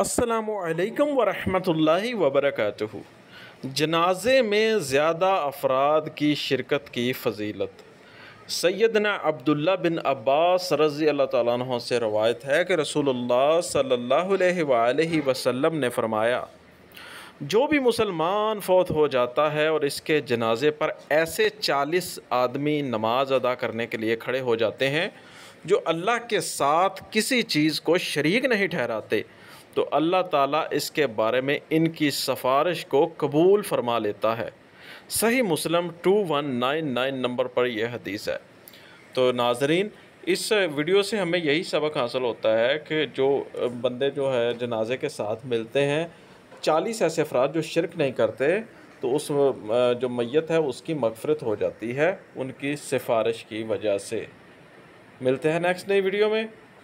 असलकम वरहमल वबरक जनाजे में ज़्यादा अफराद की शिरकत की फ़जीलत सैदना अब्दुल्ला बिन अब्बास रज़ी अल्लाह त से रवायत है कि रसूल वसम ने फ़रमाया जो भी मुसलमान फौत हो जाता है और इसके जनाजे पर ऐसे चालीस आदमी नमाज अदा करने के लिए खड़े हो जाते हैं जो अल्लाह के साथ किसी चीज़ को शरीक नहीं ठहराते तो अल्लाह ताला इसके बारे में इनकी सिफारिश को कबूल फरमा लेता है Sahih Muslim two one nine nine number पर यह हदीस है तो नाजरीन इस वीडियो से हमें यही सबक हासिल होता है कि जो बंदे जो है जनाजे के साथ मिलते हैं चालीस ऐसे अफराद जो शिरक नहीं करते तो उस जो मैत है उसकी मगफरत हो जाती है उनकी सिफारिश की वजह से मिलते हैं नेक्स्ट नई वीडियो में